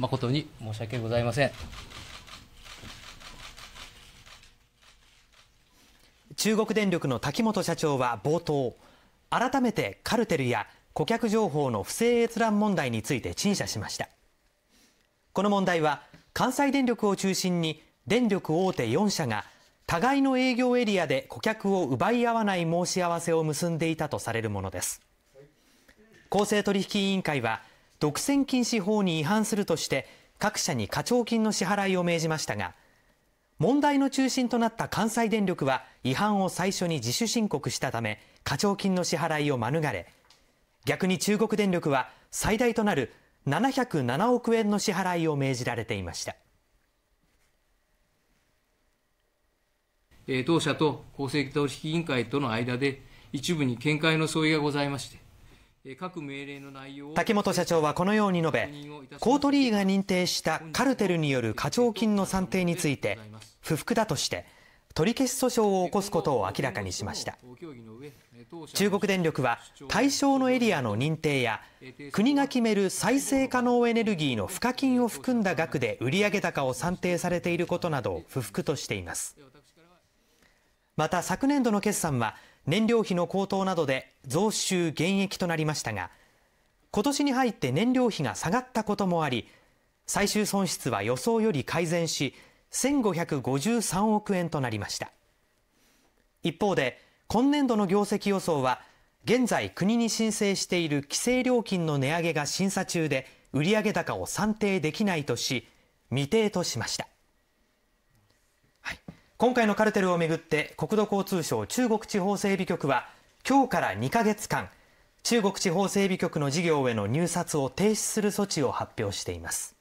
誠に申し訳ございません。中国電力の滝本社長は冒頭、改めてカルテルや顧客情報の不正閲覧問題について陳謝しました。この問題は関西電力を中心に電力大手4社が互いの営業エリアで顧客を奪い合わない申し合わせを結んでいたとされるものです。公正取引委員会は独占禁止法に違反するとして各社に課徴金の支払いを命じましたが問題の中心となった関西電力は違反を最初に自主申告したため課徴金の支払いを免れ逆に中国電力は最大となる707億円の支払いを命じられていました当社と公正取引委員会との間で一部に見解の相違がございまして竹本社長はこのように述べコートリーが認定したカルテルによる課徴金の算定について不服だとして取り消し訴訟を起こすことを明らかにしました中国電力は対象のエリアの認定や国が決める再生可能エネルギーの賦課金を含んだ額で売上高を算定されていることなどを不服としていますまた昨年度の決算は燃料費の高騰などで増収減益となりましたが今年に入って燃料費が下がったこともあり最終損失は予想より改善し1553億円となりました一方で今年度の業績予想は現在国に申請している規制料金の値上げが審査中で売上高を算定できないとし未定としました今回のカルテルをめぐって国土交通省中国地方整備局は今日から2か月間中国地方整備局の事業への入札を停止する措置を発表しています